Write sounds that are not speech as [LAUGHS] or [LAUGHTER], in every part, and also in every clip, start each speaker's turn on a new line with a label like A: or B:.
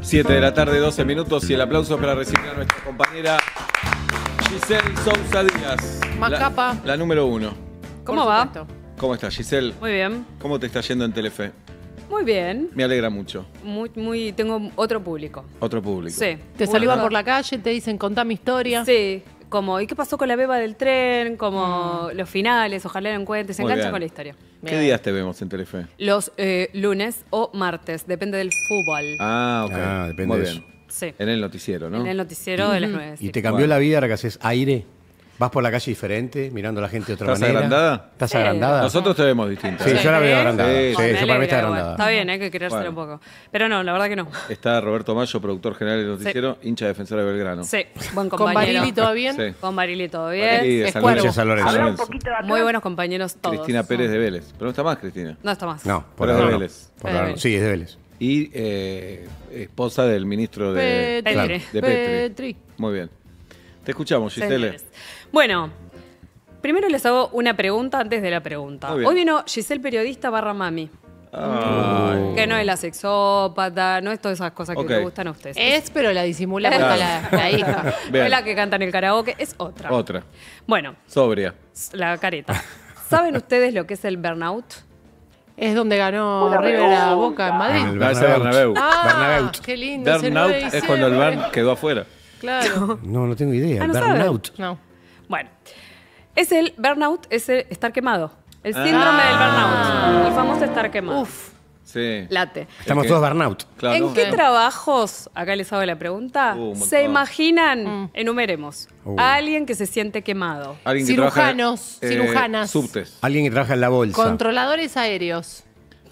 A: 7 de la tarde, 12 minutos y el aplauso para recibir a nuestra compañera Giselle Sousa Díaz. Más la, número uno. ¿Cómo va? ¿Cómo estás, Giselle? Muy bien. ¿Cómo te está yendo en Telefe? Muy bien. Me alegra mucho.
B: Muy, muy, tengo otro público.
A: Otro público. Sí. Te por
B: la calle, te dicen contá mi historia. Sí, como ¿y qué pasó con la beba del tren? Como mm. los finales, ojalá lo encuentres, se engancha con la historia. ¿Qué días
A: te vemos en Telefe?
B: Los eh, lunes o martes, depende del fútbol.
A: Ah, ok. Ah, depende Muy bien. En el noticiero, ¿no? En el
B: noticiero de las nueve.
A: ¿Y te cambió la vida ahora
C: que haces aire? ¿Vas por la calle diferente, mirando a la gente de otra ¿Estás manera? agrandada? ¿Estás agrandada? Nosotros
A: te vemos distinta. Sí, yo la veo agrandada. Sí, yo para mí está agrandada. Está bien, hay que creérselo un
B: poco. Pero no, la verdad que no.
A: Está Roberto Mayo, productor general del noticiero, hincha defensora de Belgrano. Sí,
B: buen compañero. ¿Con Barili todo bien? Con Barili todo bien. Muy buenos compañeros todos. Cristina Pérez
A: de Vélez. Pero no está más, Cristina. No está más. No, por ahora de Vélez. Sí, es de Vélez y eh, esposa del ministro de Petri. Petri. Muy bien. Te escuchamos, Giselle.
B: Bueno, primero les hago una pregunta antes de la pregunta. Hoy vino Giselle periodista barra mami. Ah. Que no es la sexópata, no es todas esas cosas que gustan a ustedes. Es, pero la disimula la, hija. [LAUGHS] es la que canta en el karaoke, es otra. Otra. Bueno, Sobria. la careta. ¿Saben ustedes lo que es el burnout? Es donde ganó Rivera Boca en
D: Madrid. Ah, el ah, Bernabéu. qué lindo. Burnout es cuando el van quedó
C: afuera. Claro. [LAUGHS] No, no tengo idea. Ah, burnout.
B: No. Bueno, es el burnout, es el estar quemado. El ah. síndrome del burnout. El famoso estar quemado. Uf. Sí. Late. Estamos todos
C: burnout. ¿En qué
B: trabajos, acá les hago la pregunta, uh, se imaginan, mm. enumeremos, uh. a alguien que se siente quemado? cirujanos, eh, cirujanas.
A: Alguien que trabaja en la bolsa.
B: Controladores aéreos.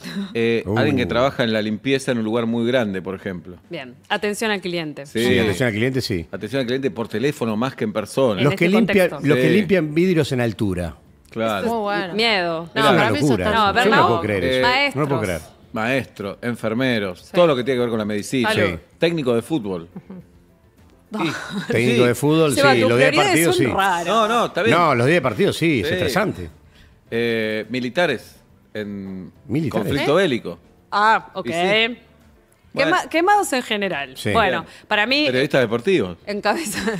A: [LAUGHS] Eh, uh. Alguien que trabaja en la limpieza en un lugar muy grande, por ejemplo.
B: Bien, atención al cliente.
D: Sí. atención
A: al cliente, sí. Atención al cliente por teléfono más que en persona. Los, que este limpian, los que
C: limpian vidrios en altura.
A: Claro. Muy
C: Miedo. No, para mí eso está- No, ver. no lo puedo creer eh, No lo puedo creer.
A: Maestro, enfermeros, todo lo que tiene que ver con la medicina. Técnico de fútbol. [LAUGHS]
C: [LAUGHS] Técnico de fútbol, sí. Los
A: días de partido, sí. No, no, está bien. No, los días de partido, sí. Es estresante. Eh, militares en conflicto ¿Eh? bélico. Ah, ok.
B: quemados en general. Bueno, para mí. Periodistas deportivos. Encabeza,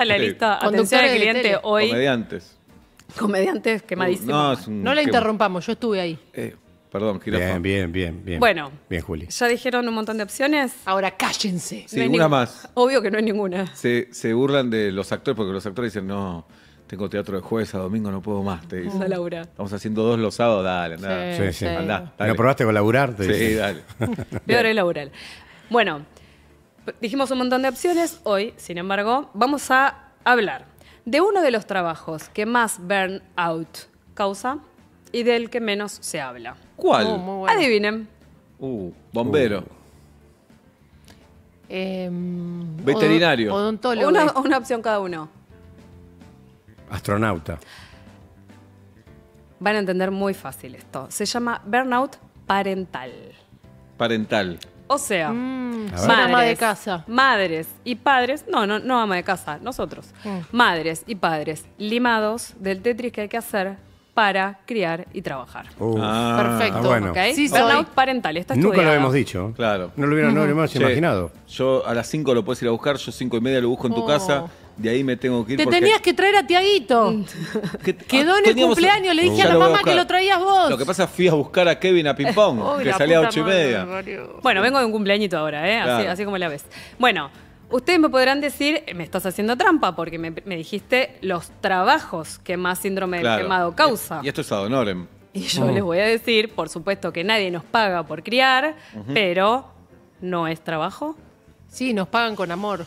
B: de la [LAUGHS] lista. Atención al cliente hoy.
A: Comediantes.
B: Comediantes quemadísimos. No, No la interrumpamos, yo estuve ahí.
A: Eh, perdón, Bien, bien, bien, bien. Bueno. Bien, Juli.
B: Ya dijeron un montón de opciones. Ahora cállense. Sí, más. Obvio que no hay ninguna.
A: Se, se burlan de los actores porque los actores dicen, no, tengo teatro de jueves a domingo, no puedo más, te dice. Vamos a Estamos haciendo dos los sábados, dale, anda. Sí, sí. Anda. probaste con sí, dale. [LAUGHS] Peor
B: es laburar. Bueno, dijimos un montón de opciones. Hoy, sin embargo, vamos a hablar de uno de los trabajos que más burnout causa y del que menos se habla. ¿Cuál? Oh, Adivinen.
A: Uh, bombero. Uh.
B: Em, Veterinario. Odontólogo. una opción cada uno.
A: Astronauta.
B: Van a entender muy fácil esto. Se llama burnout parental.
A: Parental.
B: O sea,
D: madres, mm,
A: ama de
B: casa. madres y padres, no, no, no ama de casa, nosotros. Mm. Madres y padres limados del Tetris que hay que hacer para criar y trabajar.
A: Uh. Ah. Perfecto.
B: burnout parental. Nunca lo habíamos
A: dicho. Claro. No lo hubieran mm. imaginado. Yo a las 5 lo puedes ir a buscar, yo 5 y media lo busco en tu oh. casa de ahí me tengo que ir. Te tenías
B: que traer a Tiaguito. Quedó
D: en el
C: cumpleaños,
A: le dije a la mamá que lo traías vos. Lo que pasa, fui a buscar a Kevin a ping pong [LAUGHS] que salía a ocho y media.
B: Bueno, vengo de un cumpleañito ahora, ¿eh? Así, como la ves. Bueno. Ustedes me podrán decir, me estás haciendo trampa, porque me, dijiste los trabajos que más síndrome de del quemado causa. Y, esto es ad Y yo mm. les voy a decir, por supuesto que nadie nos paga por criar, pero ¿no es trabajo? Sí, nos pagan con amor.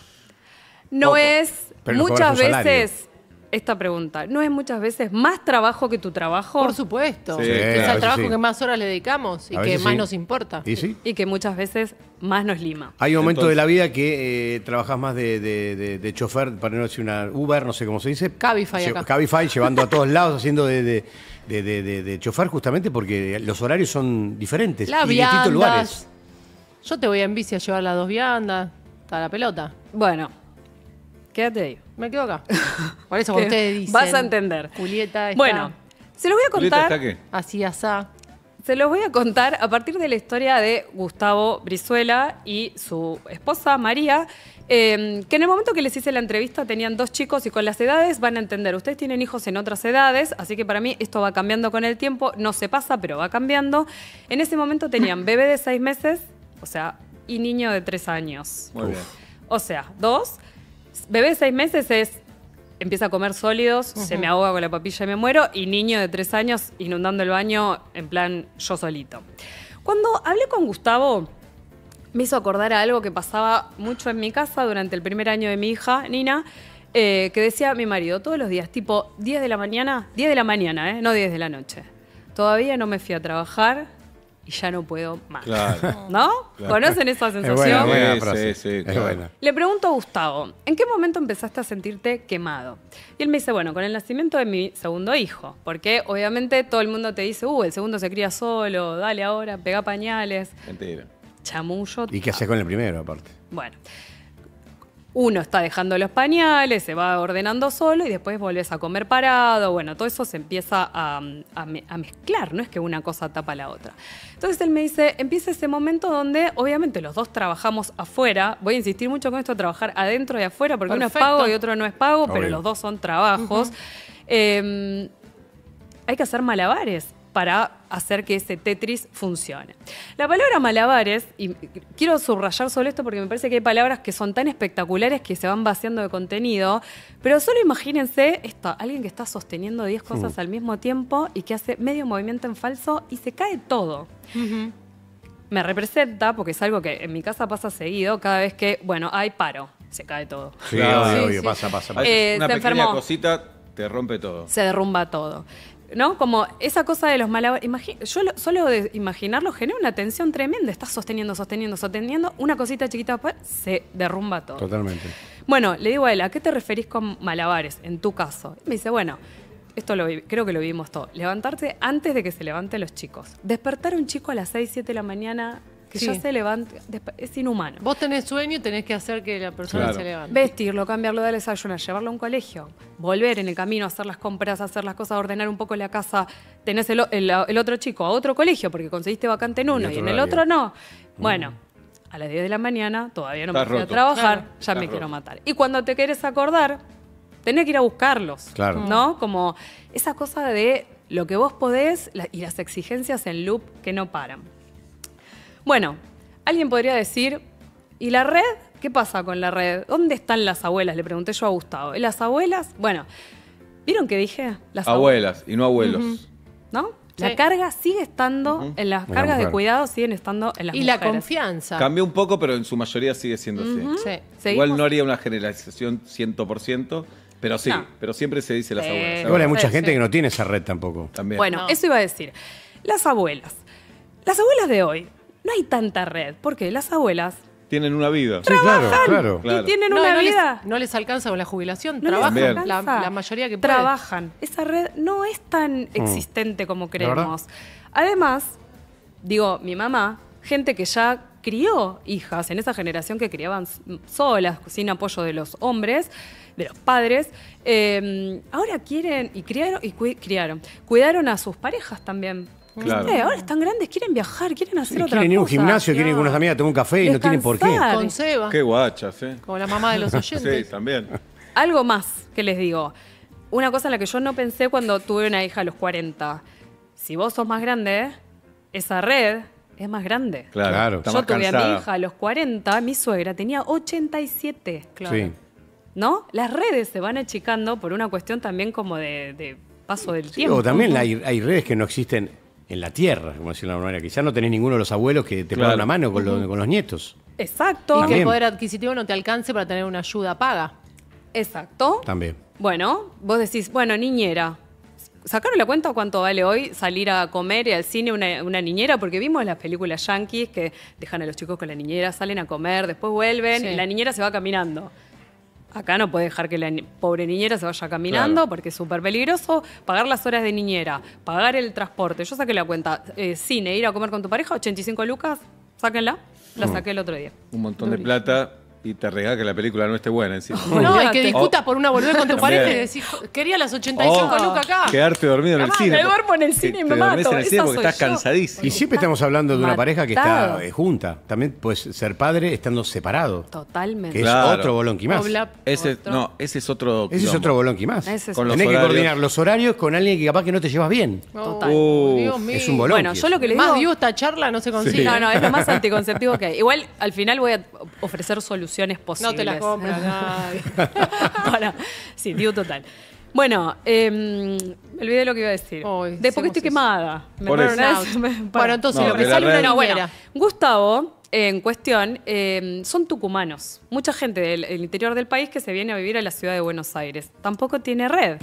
B: No es muchas veces esta pregunta. ¿No es muchas veces más trabajo que tu trabajo? Por supuesto. es el trabajo que más horas le dedicamos y que más nos importa. ¿Y, que muchas veces más nos lima.
D: Hay momentos de la
C: vida que eh, trabajas más de, chofer, para no decir una Uber, no sé cómo se dice. Cabify. Acá. Cabify, [LAUGHS] llevando a todos lados, haciendo de, de, chofer justamente porque los horarios son diferentes. y lugares.
D: Yo te voy en bici a llevar las dos viandas, está la pelota. Bueno, Quédate ahí. Me quedo acá. [LAUGHS] Por eso ustedes dicen. Vas a
B: entender. Julieta está... Bueno, se los voy a contar. Está qué? Así, asá. Se los voy a contar a partir de la historia de Gustavo Brizuela y su esposa María, em, que en el momento que les hice la entrevista tenían dos chicos y con las edades van a entender, ustedes tienen hijos en otras edades, así que para mí esto va cambiando con el tiempo, no se pasa, pero va cambiando. En ese momento tenían [LAUGHS] bebé de seis meses, o sea, y niño de tres años. Muy bien. O sea, dos bebé de seis meses es empieza a comer sólidos, se me ahoga con la papilla y me muero, y niño de tres años inundando el baño en plan yo solito. Cuando hablé con Gustavo, me hizo acordar a algo que pasaba mucho en mi casa durante el primer año de mi hija, Nina, eh, que decía mi marido todos los días, tipo 10 de la mañana, 10 de la mañana, eh, no 10 de la noche. Todavía no me fui a trabajar, y ya no puedo más. ¿No? ¿Conocen esa
A: sensación? sí, sí, buena.
B: Le pregunto a Gustavo, ¿en qué momento empezaste a sentirte quemado? Y él me dice, bueno, con el nacimiento de mi segundo hijo, porque obviamente todo el mundo te dice, uh, el segundo se cría solo, dale ahora, pega pañales. Mentira. Chamullo.
C: ¿Y qué haces con el primero, aparte?
B: Bueno uno está dejando los pañales, se va ordenando solo y después volvés a comer parado. Bueno, todo eso se empieza a, mezclar, no es que una cosa tapa la otra. Entonces él me dice, empieza ese momento donde obviamente los dos trabajamos afuera. Voy a insistir mucho con esto, trabajar adentro y afuera, porque uno es pago y otro no es pago, pero los dos son trabajos. Em, hay que hacer malabares para hacer que ese Tetris funcione. La palabra malabares, y quiero subrayar solo esto porque me parece que hay palabras que son tan espectaculares que se van vaciando de contenido, pero solo imagínense esto, alguien que está sosteniendo 10 cosas al mismo tiempo y que hace medio movimiento en falso y se cae todo. Me representa, porque es algo que en mi casa pasa seguido, cada vez que, bueno, hay paro, se cae todo.
A: Sí, claro, obvio, pasa, pasa. Eh, Una pequeña cosita te rompe todo. Se
B: derrumba todo. ¿No? Como esa cosa de los malabares. Yo solo de imaginarlo genera una tensión tremenda. Estás sosteniendo, sosteniendo, sosteniendo. Una cosita chiquita pues, se derrumba todo. Totalmente. Bueno, le digo a él, ¿a qué te referís con malabares en tu caso? me dice, bueno, esto lo creo que lo vivimos todo. Levantarte antes de que se levanten los chicos. Despertar un chico a las 6, 7 de la mañana que ya se levante. Es inhumano. Vos tenés sueño y tenés que hacer que la persona se levante. Vestirlo, cambiarlo darle desayuno, llevarlo a un colegio, volver en el camino, hacer las compras, hacer las cosas, ordenar un poco la casa. Tenés el, otro chico a otro colegio porque conseguiste vacante en uno y, en el otro no. Mm. Bueno. A las 10 de la mañana todavía no me a trabajar, ya me quiero matar. Y cuando te querés acordar, tenés que ir a buscarlos. Claro. ¿No? Como esa cosa de lo que vos podés y las exigencias en loop que no paran. Bueno, alguien podría decir, ¿y la red? ¿Qué pasa con la red? ¿Dónde están las abuelas? Le pregunté yo a Gustavo. las abuelas? Bueno, ¿vieron qué dije? Las abuelas,
A: y no abuelos.
B: ¿No? La carga sigue estando, en las cargas de cuidado siguen estando en las y mujeres. Y la confianza. Cambió
A: un poco, pero en su mayoría sigue siendo así. sí. Igual no haría una generalización 100%, pero sí, pero siempre se dice las abuelas. Igual hay mucha gente que no tiene
C: esa red tampoco.
B: Bueno, eso iba a decir. Las abuelas. Las abuelas de hoy no hay tanta red, porque las abuelas
A: tienen una vida. Sí, claro, claro. Y tienen
B: una vida. no les alcanza con la jubilación,
A: trabajan
B: la, mayoría que Trabajan. Esa red no es tan hmm.
D: existente
B: como creemos. Además, digo, mi mamá, gente que ya crió hijas en esa generación que criaban solas, sin apoyo de los hombres, de los padres, em, ahora quieren y criaron, y criaron, cuidaron a sus parejas también.
A: Ahora
B: están grandes, quieren viajar, quieren hacer otra cosa. Quieren ir a un gimnasio, quieren ir con unas
A: amigas a un café y no tienen por qué. Con Seba. Qué guachas, ¿eh? Como la mamá de los [LAUGHS] oyentes. Sí, también.
B: Algo más que les digo. Una cosa en la que yo no pensé cuando tuve una hija a los 40. Si vos sos más grande, esa red es más grande. Claro, Yo tuve a mi hija a los 40, mi suegra tenía 87. Claro. Sí. ¿No? Las redes se van achicando por una cuestión también como de, paso del tiempo. O también hay,
C: redes que no existen en la tierra, como decirlo la alguna Quizás no tenés ninguno de los abuelos que te claro. pongan mano con, con, los nietos.
B: Exacto. que el poder adquisitivo no te alcance para tener una ayuda paga. Exacto. También. Bueno, vos decís, bueno, niñera. Sacaron la cuenta cuánto vale hoy salir a comer y al cine una, niñera, porque vimos las películas yankees que dejan a los chicos con la niñera, salen a comer, después vuelven y la niñera se va caminando. Acá no puede dejar que la pobre niñera se vaya caminando porque es súper peligroso. Pagar las horas de niñera, pagar el transporte. Yo saqué la cuenta. Eh, cine, ir a comer con tu pareja, 85 lucas, sáquenla. La mm. saqué el otro día.
A: Un montón de plata y te rega que la película no esté buena encima. [LAUGHS] No, hay que discutas por
B: una volver
D: con tu pareja y decir quería las 85 lucas acá.
A: Quedarte dormido en el cine. Me duermo en el cine y me mato. en el
D: porque estás
C: cansadísimo. Y siempre estamos hablando de una pareja que está eh, junta. También puedes ser padre estando separado.
B: Totalmente. Que es otro bolonqui más.
A: Ese, no, ese es
C: otro. Ese es otro bolonqui más. Tenés que coordinar los horarios con alguien que capaz que no te llevas bien. Total. Es un bolonqui. Bueno, yo lo
D: que le digo. Más vivo esta charla no se consigue. No, no, es lo más anticonceptivo
B: que hay. Igual, al final voy a ofrecer soluciones posibles. No te las compras. [LAUGHS] sí, digo total. Bueno, em, me olvidé lo que iba a decir. Hoy, de qué estoy quemada. Me eso. [LAUGHS] Bueno, entonces lo que sale una bueno, Gustavo, en cuestión, em, son tucumanos. Mucha gente del, interior del país que se viene a vivir a la ciudad de Buenos Aires. Tampoco tiene red.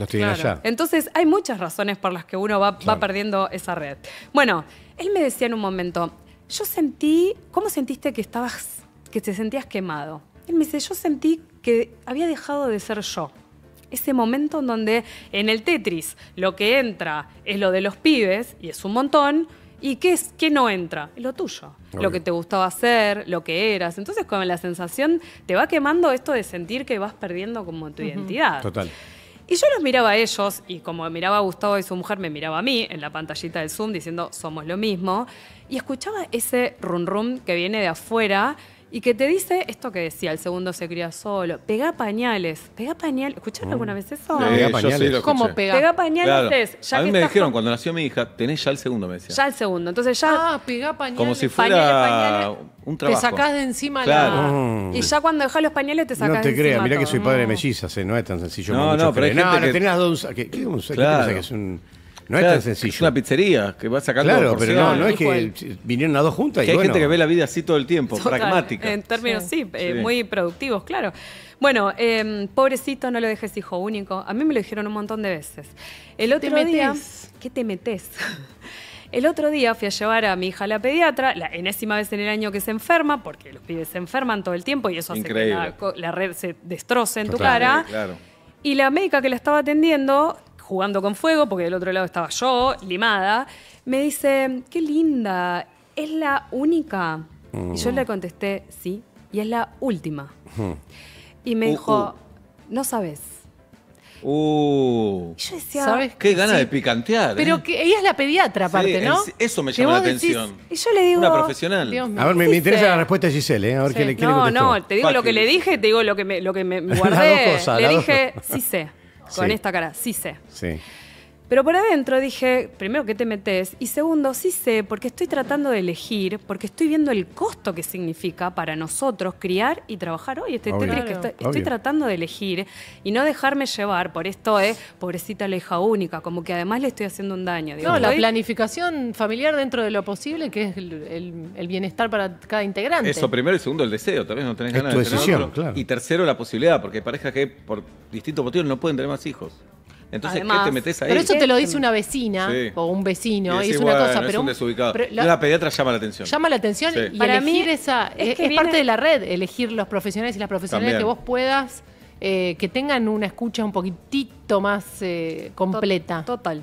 B: Entonces, hay muchas razones por las que uno va, va perdiendo esa red. Bueno, él me decía en un momento, yo sentí, ¿cómo sentiste que estabas que te sentías quemado. Él me dice, yo sentí que había dejado de ser yo. Ese momento en donde en el Tetris lo que entra es lo de los pibes, y es un montón, ¿Y qué, es, qué no entra? Lo tuyo, lo que te gustaba hacer, lo que eras. Entonces con la sensación te va quemando esto de sentir que vas perdiendo como tu identidad. Total. Y yo los miraba a ellos y como miraba a Gustavo y su mujer, me miraba a mí en la pantallita del Zoom diciendo somos lo mismo. Y escuchaba ese rum rum que viene de afuera y que te dice esto que decía, el segundo se cría solo, pega pañales, pega pañales, ¿escucharon oh. alguna vez eso?
A: pegá pañales. Sí ¿Cómo pega? pañales A mí me dijeron cuando nació mi hija, tenés ya el segundo, me decía.
B: Ya el segundo, entonces ya... Ah, pega pañales. Como si
A: fuera un trabajo. Te sacás
B: de encima la... Y ya cuando dejás los pañales te sacás No te creas, mirá que soy padre
C: de mellizas, eh, no es tan sencillo. No, no, pero hay gente no, no tenés
A: dos... ¿Qué, es
C: un... No es tan sencillo. Es una pizzería que va sacando Claro, pero no, no es que
A: vinieron a dos juntas. y hay gente que ve la vida así todo el tiempo, pragmática. En términos, eh, sí, muy
B: productivos, claro. Bueno, em, pobrecito, no lo dejes hijo único. A mí me lo dijeron un montón de veces. El otro día. ¿Qué te metes? [LAUGHS] El otro día fui a llevar a mi hija a la pediatra, la enésima vez en el año que se enferma, porque los pibes se enferman todo el tiempo y eso hace que la, red se destroce en tu cara. Claro. Y la médica que la estaba atendiendo jugando con fuego, porque del otro lado estaba yo, limada, me dice, qué linda, es la única. Y yo mm. le contesté, sí, y es la última. Mm. Y me uh, dijo, uh. no sabes.
A: Uh. yo decía, ¿sabes qué gana de picantear? Pero ¿eh?
B: que ella es la pediatra,
A: aparte, ¿no?
C: eso me llama la atención.
B: y yo le digo.
D: Una profesional. a ver, me, interesa la
C: respuesta de Giselle, ¿eh? a ver qué le quiere No, no, te digo lo que le
B: dije, te digo lo que me, lo que [LAUGHS] guardé. le dije, sí sé. Con esta cara, sí sé. Pero por adentro dije, primero, ¿qué te metes? Y segundo, sí sé, porque estoy tratando de elegir, porque estoy viendo el costo que significa para nosotros criar y trabajar hoy. estoy, tratando de elegir y no dejarme llevar por esto es, pobrecita la hija única, como que además le estoy haciendo un daño. no, la planificación
D: familiar dentro de lo posible, que es el, bienestar para cada integrante. Eso
A: primero y segundo, el deseo, tal no tenés es ganas de decisión, Claro. Y tercero, la posibilidad, porque hay parejas que por distintos motivos no pueden tener más hijos. Entonces, ¿qué te metes ahí? Pero eso te lo dice una
D: vecina o un vecino, y, es una cosa, pero. la,
A: pediatra llama la atención. Llama la atención y Para
D: mí, esa. Es, parte de la red, elegir los profesionales y las profesionales que vos puedas. Eh, que tengan una escucha un poquitito más eh, completa. Total.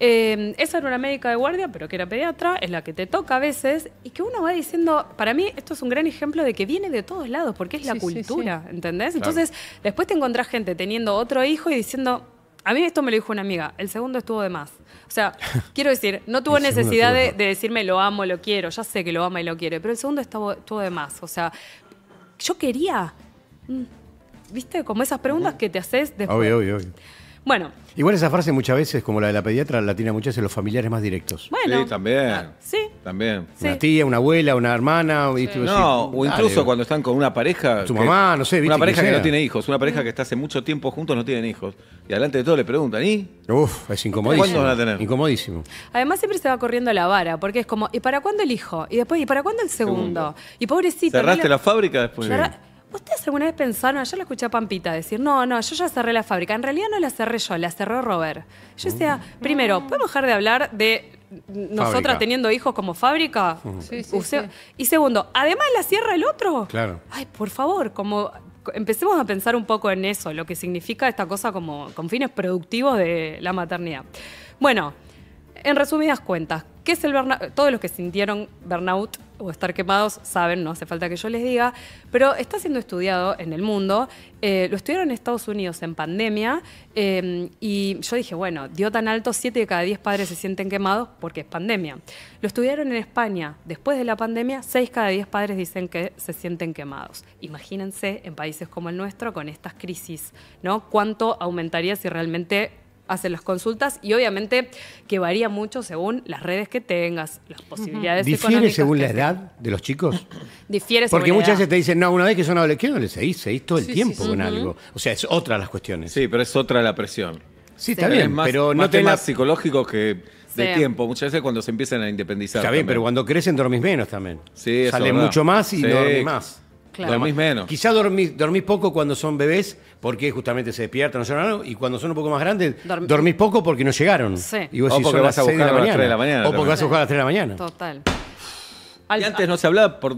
B: Eh, esa era una médica de guardia, pero que era pediatra, es la que te toca a veces, y que uno va diciendo, para mí esto es un gran ejemplo de que viene de todos lados, porque es la cultura, ¿entendés? Entonces, después te encontrás gente teniendo otro hijo y diciendo, a mí esto me lo dijo una amiga, el segundo estuvo de más. O sea, [LAUGHS] quiero decir, no tuvo necesidad de, decirme lo amo, lo quiero, ya sé que lo ama y lo quiere, pero el segundo estuvo, estuvo de más. O sea, yo quería, mm, ¿viste? Como esas preguntas que te haces
C: después. Obvio, obvio, obvio. Bueno. Igual esa frase muchas veces, como la de la pediatra, la tiene muchas veces los familiares más directos.
A: Bueno. Sí, también. Ah, sí. También. Una tía, una abuela, una hermana. No, o incluso cuando están con una pareja. Su mamá, no sé. Una pareja que, no tiene hijos, una pareja que está hace mucho tiempo juntos no tienen hijos. Y adelante de todo le preguntan, ¿y? Uf, es incomodísimo. ¿Cuándo van a tener? Incomodísimo.
B: Además siempre se va corriendo la vara, porque es como, ¿y para cuándo el hijo? Y después, ¿y para cuándo el segundo? Y pobrecito. Cerraste la
A: fábrica después.
B: ¿Ustedes alguna vez pensaron, yo la escuché a Pampita decir, no, no, yo ya cerré la fábrica? En realidad no la cerré yo, la cerró Robert. Yo decía, mm. primero, mm. ¿podemos dejar de hablar de nosotras teniendo hijos como fábrica? Mm. Sí, sí, Y segundo, ¿además la cierra el otro? Claro. Ay, por favor, como empecemos a pensar un poco en eso, lo que significa esta cosa como con fines productivos de la maternidad. Bueno, en resumidas cuentas, ¿Qué es el burnout? Todos los que sintieron burnout o estar quemados saben, no hace falta que yo les diga, pero está siendo estudiado en el mundo. Eh, lo estudiaron en Estados Unidos en pandemia eh, y yo dije, bueno, dio tan alto, 7 de cada 10 padres se sienten quemados porque es pandemia. Lo estudiaron en España, después de la pandemia, 6 cada 10 padres dicen que se sienten quemados. Imagínense en países como el nuestro con estas crisis, ¿no? ¿Cuánto aumentaría si realmente hacen las consultas y obviamente que varía mucho según las redes que tengas, las posibilidades ¿Difiere según la
C: edad de los chicos?
B: Difiere según Porque muchas veces te
C: dicen, no, una vez que son adolescentes, no le seguís, seguís todo el tiempo con algo. O sea, es otra las cuestiones. Sí, pero es otra
A: la presión. Sí, está bien, más, pero no temas psicológicos que de tiempo, muchas veces cuando se empiezan a independizar. Está bien, pero cuando crecen dormís menos también. Sí, Sale mucho más y dormís más.
C: Claro. menos. Quizá dormís, poco cuando son bebés, porque justamente se despiertan, no son y cuando son un poco más grandes, dormís poco porque no llegaron. Sí. Y vos o porque vas a buscar a las 3 de la mañana. O porque vas a buscar a las 3 de la mañana.
B: Total.
A: Y antes no se hablaba por,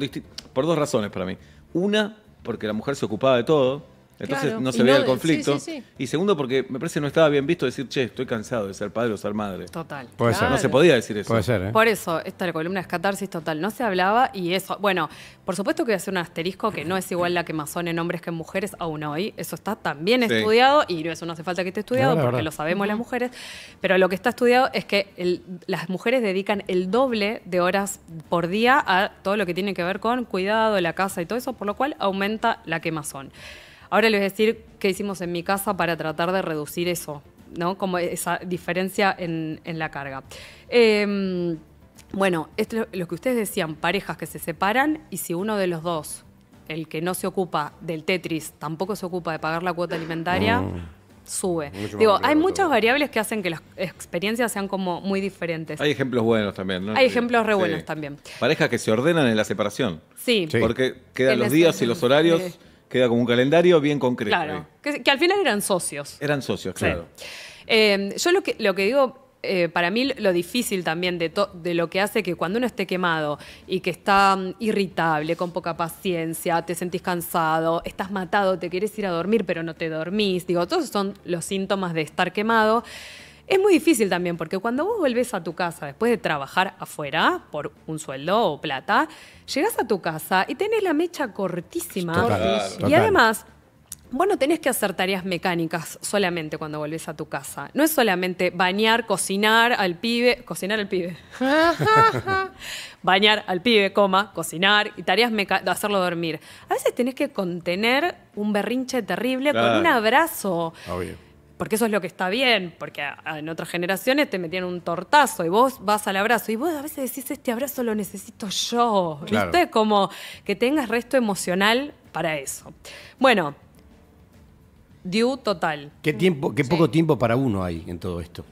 A: por dos razones para mí. Una, porque la mujer se ocupaba de todo entonces no se veía el conflicto. Y segundo, porque me parece que no estaba bien visto decir, che, estoy cansado de ser padre o ser madre. Total. Puede ser. No se podía decir eso. Puede ser, ¿eh?
B: Por eso, esta columna es catarsis total. No se hablaba y eso. Bueno, por supuesto que voy a hacer un asterisco que no es igual la quemazón en hombres que en mujeres, aún hoy. Eso está también estudiado y eso no hace falta que esté estudiado porque lo sabemos las mujeres. Pero lo que está estudiado es que las mujeres dedican el doble de horas por día a todo lo que tiene que ver con cuidado, la casa y todo eso, por lo cual aumenta la quemazón. Ahora les voy a decir qué hicimos en mi casa para tratar de reducir eso, ¿no? Como esa diferencia en, la carga. Em, bueno, esto, lo que ustedes decían, parejas que se separan y si uno de los dos, el que no se ocupa del Tetris, tampoco se ocupa de pagar la cuota alimentaria, sube. Digo, hay muchas variables que hacen que las experiencias sean como muy diferentes. Hay
A: ejemplos buenos también, ¿no? Hay ejemplos re buenos también. Parejas que se ordenan en la separación.
B: Sí. Porque
A: quedan los días y los horarios. Queda como un calendario bien concreto. Claro,
B: que, al final eran socios.
A: Eran socios, claro.
B: Eh, yo lo que, lo que digo eh, para mí lo difícil también de, de, lo que hace que cuando uno esté quemado y que está mm, irritable, con poca paciencia, te sentís cansado, estás matado, te quieres ir a dormir pero no te dormís, digo, todos son los síntomas de estar quemado. Es muy difícil también, porque cuando vos volvés a tu casa después de trabajar afuera por un sueldo o plata, llegás a tu casa y tenés la mecha cortísima. y además, vos no tenés que hacer tareas mecánicas solamente cuando volvés a tu casa. No es solamente bañar, cocinar al pibe, cocinar al pibe. [LAUGHS] bañar al pibe, coma, cocinar y tareas hacerlo dormir. A veces tenés que contener un berrinche terrible con un abrazo porque eso es lo que está bien, porque en otras generaciones te metían un tortazo y vos vas al abrazo y vos a veces decís, este abrazo lo necesito yo, ¿viste? Como que tengas resto emocional para eso. Bueno, due total.
C: ¿Qué, tiempo, qué poco tiempo para uno hay en todo esto?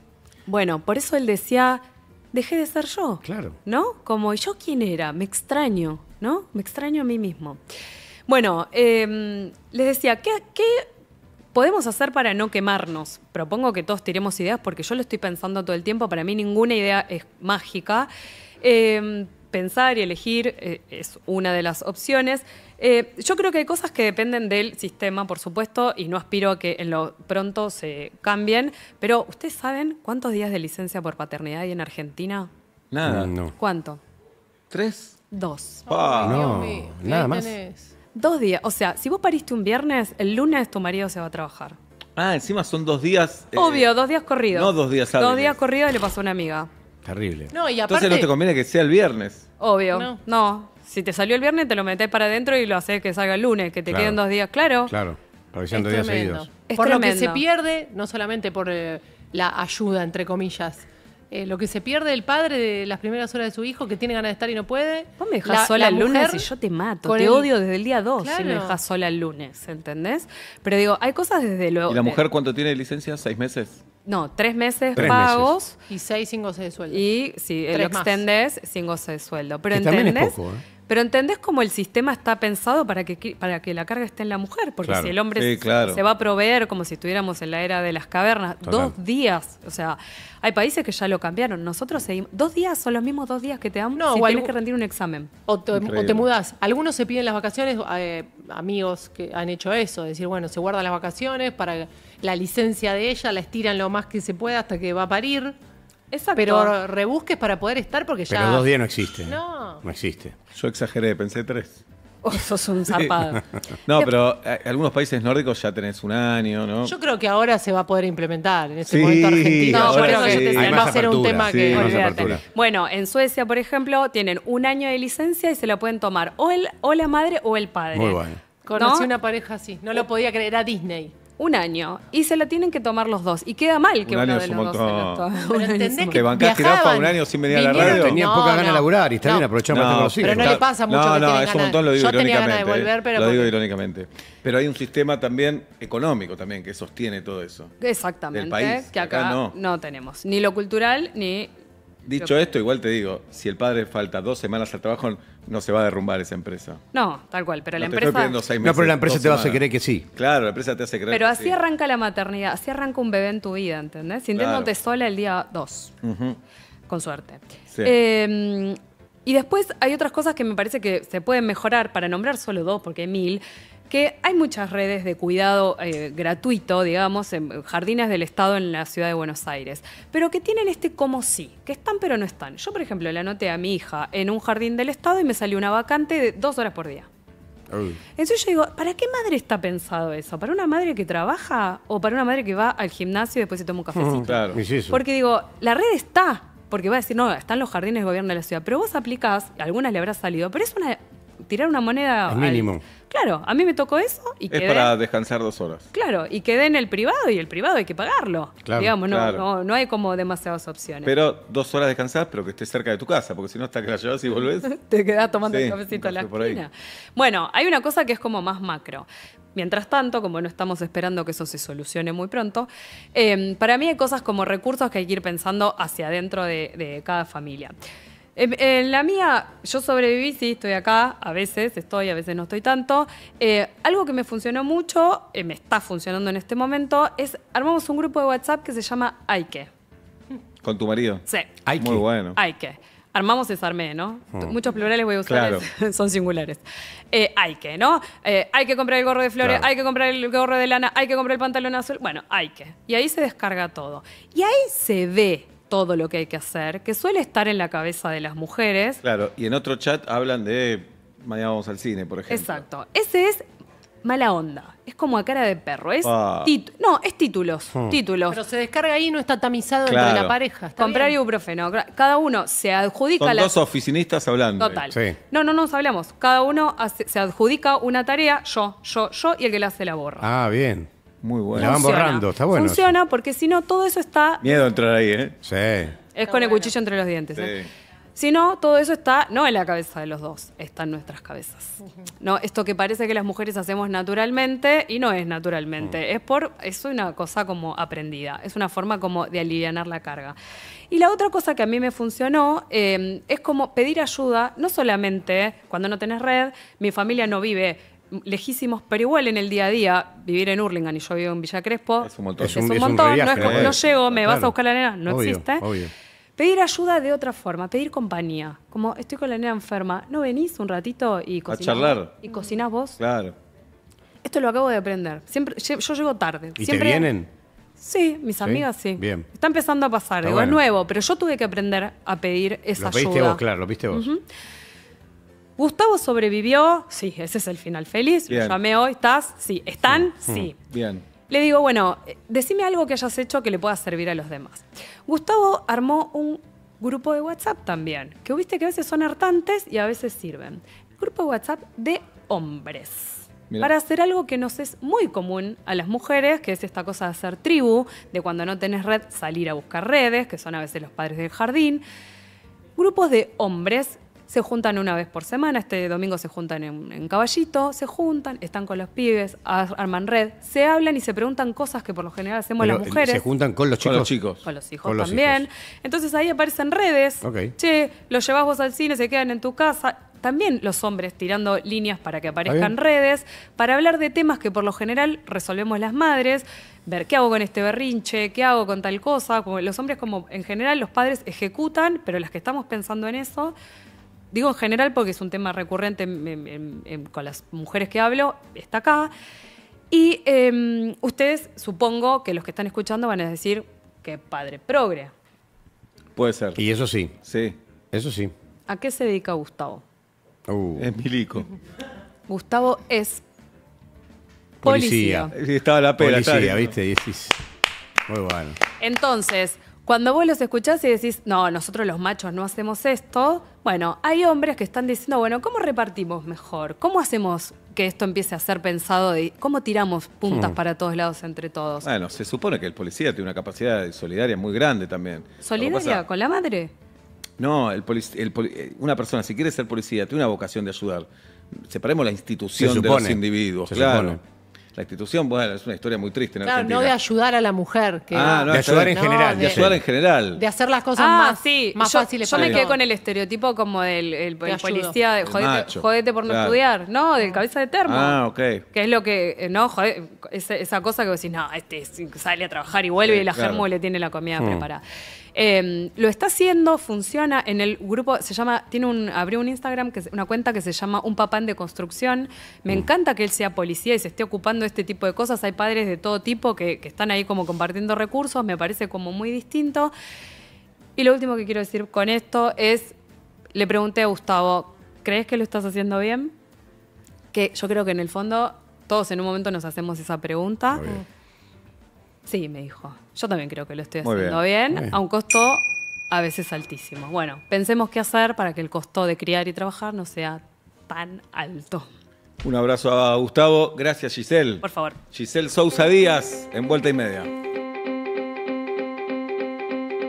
B: Bueno, por eso él decía, dejé de ser yo. Claro. ¿No? Como yo quién era, me extraño, ¿no? Me extraño a mí mismo. Bueno, em, les decía, ¿qué, ¿qué podemos hacer para no quemarnos? Propongo que todos tiremos ideas porque yo lo estoy pensando todo el tiempo. Para mí ninguna idea es mágica. Em, pensar y elegir eh, es una de las opciones. Eh, yo creo que hay cosas que dependen del sistema, por supuesto, y no aspiro a que en lo pronto se cambien, pero ¿ustedes saben cuántos días de licencia por paternidad hay en Argentina?
D: Nada, no.
B: ¿Cuánto? ¿Tres? Dos.
A: Ah, nada más.
B: Dos días. O sea, si vos pariste un viernes, el lunes tu marido se va a trabajar.
A: Ah, encima son dos días. Eh, Obvio,
B: dos días corridos. No dos días Dos días corridos y le pasó a una amiga.
A: Terrible. No, y aparte. Entonces no te conviene que sea el viernes.
B: Obvio. No. Si te salió el viernes, te lo metes para adentro y lo haces que salga el lunes, que te
A: queden
C: dos días.
B: Claro.
A: Claro, para dos días seguidos.
B: Es por lo que se
D: pierde, no solamente por eh, la ayuda, entre comillas, eh, lo que se pierde el padre de las primeras horas de su hijo, que tiene ganas de estar y no puede. Vos
B: me dejás sola el lunes y yo te mato. Te odio desde el día 2 si me dejas sola el lunes, ¿entendés? Pero digo, hay cosas desde luego. ¿Y la mujer
A: cuánto tiene licencia? ¿Seis meses?
B: No, tres meses pagos. Y seis sin goce de sueldo. Y si eh, lo extendés sin goce de sueldo. Pero ¿entendés? poco, ¿eh? Pero entendés cómo el sistema está pensado para que, para que la carga esté en la mujer, porque si el hombre se, va a proveer como si estuviéramos en la era de las cavernas, dos días, o sea, hay países que ya lo cambiaron, nosotros seguimos, dos días son los mismos dos días que te dan si tienes que rendir un examen. O te, mudas. mudás, algunos se piden las vacaciones,
D: eh, amigos que han hecho eso, decir, bueno, se guardan las vacaciones para la licencia de ella, la estiran lo más que se pueda hasta que va a parir pero rebusques para poder estar porque ya. Pero dos días no existe.
A: No. No existe. Yo exageré, pensé tres.
D: Oh, sos un zapado [LAUGHS] no,
A: pero en eh, algunos países nórdicos ya tenés un año, ¿no? Yo
D: creo que ahora se va a poder
B: implementar en
A: este momento argentino. No, por eso sí. yo que va a ser un tema que
B: Bueno, en Suecia, por ejemplo, tienen un año de licencia y se la pueden tomar o, el, o la madre o el padre. Muy bueno. Conocí una pareja así, no lo podía creer, era Disney un año y se la tienen que tomar los dos y queda mal
A: que un uno de los dos se lo
B: Pero [LAUGHS] Un año entendés
C: que bancás viajaban, un año
A: sin venir a la radio? Tenían poca ganas de laburar y está bien aprovechar para estar los hijos. pero no le pasa mucho No, que no, tienen es un montón, lo digo Yo tenía irónicamente. ganas de eh. volver, pero Lo digo irónicamente. Pero hay un sistema también económico también que sostiene todo eso.
B: Exactamente. país. Que acá, Acá no. tenemos. Ni lo cultural ni
A: Dicho esto, igual te digo, si el padre falta dos semanas al trabajo, no se va a derrumbar esa empresa.
B: No, tal cual, pero la
A: empresa... no, pero la empresa te va a hacer creer que sí. Claro, la empresa te hace creer Pero así
B: arranca la maternidad, así arranca un bebé en tu vida, ¿entendés? Sintiéndote sola el día dos, con suerte. Em, y después hay otras cosas que me parece que se pueden mejorar, para nombrar solo dos, porque hay mil que hay muchas redes de cuidado eh, gratuito, digamos, en jardines del Estado en la ciudad de Buenos Aires, pero que tienen este como sí, que están pero no están. Yo, por ejemplo, la anoté a mi hija en un jardín del Estado y me salió una vacante de dos horas por día. Entonces yo digo, ¿para qué madre está pensado eso? ¿Para una madre que trabaja o para una madre que va al gimnasio y después se toma un [LAUGHS]
C: cafecito? Porque
B: digo, la red está, porque va a decir, no, están los jardines del gobierno de la ciudad, pero vos aplicás, algunas le habrá salido, pero es una tirar una moneda al mínimo. Claro, a mí me tocó eso y quedé. Es para
A: descansar dos horas.
B: Claro, y quedé en el privado y el privado hay que pagarlo. Claro, Digamos, no, no, hay como demasiadas opciones.
A: Pero dos horas descansar, pero que estés cerca de tu casa, porque si no, hasta que la llevas y volvés.
B: [LAUGHS] Te quedás tomando el cafecito a la Bueno, hay una cosa que es como más macro. Mientras tanto, como no estamos esperando que eso se solucione muy pronto, eh, para mí hay cosas como recursos que hay que ir pensando hacia adentro de, de cada familia. En, eh, eh, la mía, yo sobreviví, sí, estoy acá, a veces estoy, a veces no estoy tanto. Eh, algo que me funcionó mucho, me está funcionando en este momento, es armamos un grupo de WhatsApp que se llama Aike.
A: ¿Con tu marido? Sí. Aike. Muy bueno.
B: Aike. Armamos es armé, ¿no? Mm. Muchos plurales voy a usar, [LAUGHS] son singulares. Eh, hay que, ¿no? hay que comprar el gorro de flores, hay que comprar el gorro de lana, hay que comprar el pantalón azul. Bueno, hay que. Y ahí se descarga todo. Y ahí se ve todo lo que hay que hacer, que suele estar en la cabeza de las mujeres.
A: Claro, y en otro chat hablan de mañana vamos al cine, por ejemplo.
B: Exacto. Ese es mala onda. Es como a cara de perro. Es ah. No, es títulos. Hmm. Títulos. Pero se descarga ahí y no está tamizado entre la pareja. Comprar ibuprofeno. Cada uno se adjudica. Son dos
A: oficinistas hablando. Total.
B: No, no nos hablamos. Cada uno se adjudica una tarea, yo, yo, yo, y el que la hace la borra.
A: Ah, bien. Muy bueno. La van borrando, está bueno. Funciona
B: porque si no, todo eso está.
C: Miedo entrar ahí, ¿eh? Sí.
B: Es con el cuchillo entre los dientes. ¿eh? Si no, todo eso está no en la cabeza de los dos, está en nuestras cabezas. No, esto que parece que las mujeres hacemos naturalmente y no es naturalmente, mm. es por es una cosa como aprendida, es una forma como de aliviar la carga. Y la otra cosa que a mí me funcionó eh, es como pedir ayuda, no solamente cuando no tenés red, mi familia no vive lejísimos, pero igual en el día a día, vivir en Hurlingham y yo vivo en Villa Crespo, es un montón. no, eh. llego, me vas a buscar la nena, no existe. Pedir ayuda de otra forma, pedir compañía. Como estoy con la nena enferma, ¿no venís un ratito y cocinás? Y cocinás vos. Claro. Esto lo acabo de aprender. Siempre, yo llego tarde. ¿Y te vienen? Sí, mis amigas sí. Bien. Está empezando a pasar, ah, digo, es nuevo, pero yo tuve que aprender a pedir esa ayuda. Lo viste vos, claro, lo viste vos. Gustavo sobrevivió, sí, ese es el final feliz, llamé hoy, ¿estás? Sí, ¿están? Sí. Mm. Bien. Le digo, bueno, eh, decime algo que hayas hecho que le pueda servir a los demás. Gustavo armó un grupo de WhatsApp también, que viste que a veces son hartantes y a veces sirven. Grupo de WhatsApp de hombres. para hacer algo que nos es muy común a las mujeres, que es esta cosa de hacer tribu, de cuando no tenés red salir a buscar redes, que son a veces los padres del jardín. Grupos de hombres se juntan una vez por semana, este domingo se juntan en, caballito, se juntan, están con los pibes, arman red, se hablan y se preguntan cosas que por lo general hacemos las eh, mujeres. Se juntan
C: con los chicos. Con
B: los, hijos también. Entonces ahí aparecen redes, che, los llevas vos al cine, se quedan en tu casa, también los hombres tirando líneas para que aparezcan redes, para hablar de temas que por lo general resolvemos las madres, ver qué hago con este berrinche, qué hago con tal cosa. los hombres, como en general, los padres ejecutan, pero las que estamos pensando en eso, digo en general porque es un tema recurrente con las mujeres que hablo, está acá. Y em, ustedes, supongo que los que están escuchando van a decir que padre progre.
C: Puede ser. Y eso sí. Sí. Eso sí.
B: ¿A qué se dedica Gustavo?
C: Uh. Es milico.
B: Gustavo es
C: policía. Sí, Estaba la Policía, ¿viste? Muy bueno.
B: Entonces, cuando vos los escuchás y decís, no, nosotros los machos no hacemos esto, bueno, hay hombres que están diciendo, bueno, ¿cómo repartimos mejor? ¿Cómo hacemos que esto empiece a ser pensado de cómo tiramos puntas hmm. para todos lados entre todos?
A: Bueno, se supone que el policía tiene una capacidad solidaria muy grande también. ¿Solidaria
B: con la madre?
A: No, el, una persona, si quiere ser policía, tiene una vocación de ayudar. Separemos la institución de los individuos, claro la institución, bueno, es una historia muy triste. claro, no de
D: ayudar a la mujer.
A: Que ah, de ayudar en general. De, ayudar en general. De
B: hacer las cosas ah, más, fáciles. Yo me quedé con el estereotipo como del el, policía jodete, por no estudiar, ¿no? Del ah. cabeza de termo. Ah, ok. Que es lo que, eh, ¿no? esa, cosa que vos decís, no, este sale a trabajar y vuelve y la claro. le tiene la comida hmm. preparada. Em, lo está haciendo, funciona en el grupo, se llama, tiene un, abrió un Instagram, que, una cuenta que se llama Un Papán de Construcción. Me mm. encanta que él sea policía y se esté ocupando este tipo de cosas, hay padres de todo tipo que, están ahí como compartiendo recursos, me parece como muy distinto. Y lo último que quiero decir con esto es, le pregunté a Gustavo, ¿crees que lo estás haciendo bien? Que yo creo que en el fondo todos en un momento nos hacemos esa pregunta. Sí, me dijo. Yo también creo que lo estoy haciendo bien, a un costo a veces altísimo. Bueno, pensemos qué hacer para que el costo de criar y trabajar no sea tan alto.
A: Un abrazo a Gustavo. Gracias, Giselle. Por favor. Giselle Sousa Díaz, en vuelta y media.